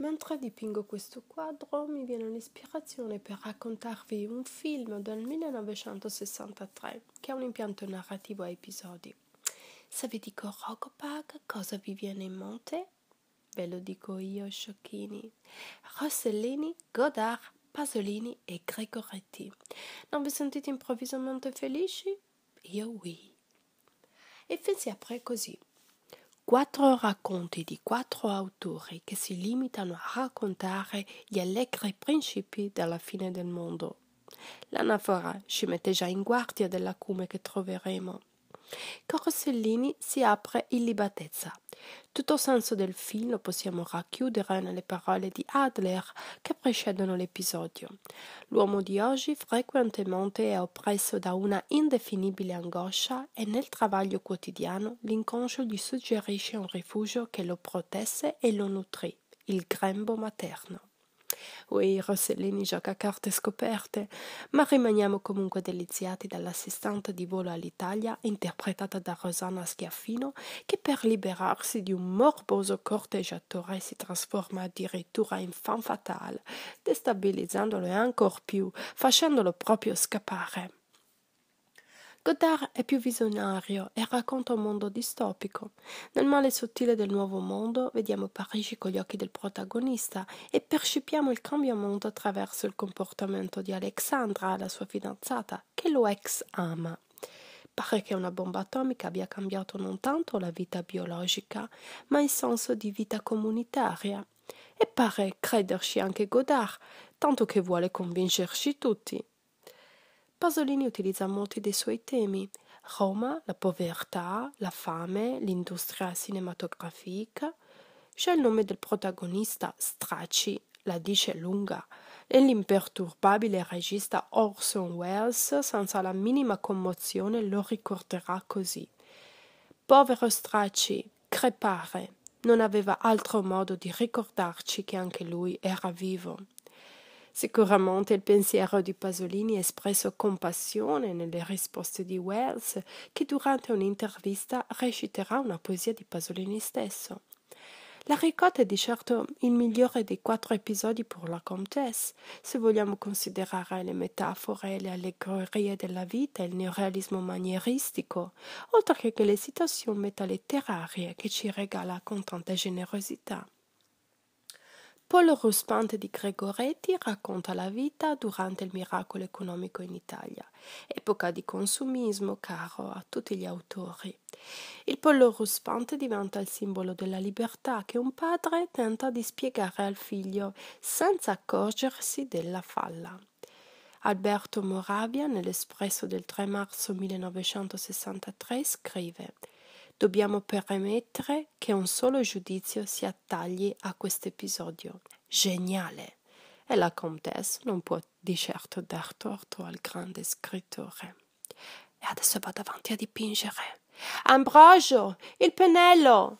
Mentre dipingo questo quadro mi viene l'ispirazione per raccontarvi un film del 1963 che ha un impianto narrativo a episodi. Se vi dico Rogopag, cosa vi viene in mente? Ve lo dico io, Sciocchini. Rossellini, Godard, Pasolini e Gregoretti. Non vi sentite improvvisamente felici? Io oui. Il film si apre così quattro racconti di quattro autori che si limitano a raccontare gli allegri principi della fine del mondo. L'anafora ci mette già in guardia dell'acume che troveremo. Con si apre Illibatezza, tutto il senso del film lo possiamo racchiudere nelle parole di Adler che precedono l'episodio. L'uomo di oggi frequentemente è oppresso da una indefinibile angoscia e nel travaglio quotidiano l'inconscio gli suggerisce un rifugio che lo protesse e lo nutrì, il grembo materno o i Rossellini gioca a carte scoperte, ma rimaniamo comunque deliziati dall'assistente di volo all'Italia interpretata da Rosanna Schiaffino che per liberarsi di un morboso corteggiatore si trasforma addirittura in fan fatale, destabilizzandolo ancora più, facendolo proprio scappare. Godard è più visionario e racconta un mondo distopico. Nel male sottile del nuovo mondo vediamo Parigi con gli occhi del protagonista e percepiamo il cambiamento attraverso il comportamento di Alexandra, la sua fidanzata, che lo ex ama. Pare che una bomba atomica abbia cambiato non tanto la vita biologica, ma il senso di vita comunitaria. E pare crederci anche Godard, tanto che vuole convincerci tutti. Pasolini utilizza molti dei suoi temi. Roma, la povertà, la fame, l'industria cinematografica. C'è il nome del protagonista Stracci, la dice lunga, e l'imperturbabile regista Orson Welles, senza la minima commozione, lo ricorderà così. Povero Stracci, crepare, non aveva altro modo di ricordarci che anche lui era vivo. Sicuramente il pensiero di Pasolini è espresso con passione nelle risposte di Wells, che durante un'intervista reciterà una poesia di Pasolini stesso. La ricotta è di certo il migliore dei quattro episodi per la Comtesse, se vogliamo considerare le metafore, le allegorie della vita e il neorealismo manieristico, oltre che le situazioni metaletterarie che ci regala con tanta generosità. Paolo Ruspante di Gregoretti racconta la vita durante il miracolo economico in Italia, epoca di consumismo caro a tutti gli autori. Il pollo ruspante diventa il simbolo della libertà che un padre tenta di spiegare al figlio senza accorgersi della falla. Alberto Moravia, nell'espresso del 3 marzo 1963, scrive dobbiamo permettere che un solo giudizio si attagli a questo episodio. Geniale! E la comtesse non può di certo dar torto al grande scrittore. E adesso vado avanti a dipingere. Ambrogio, il pennello!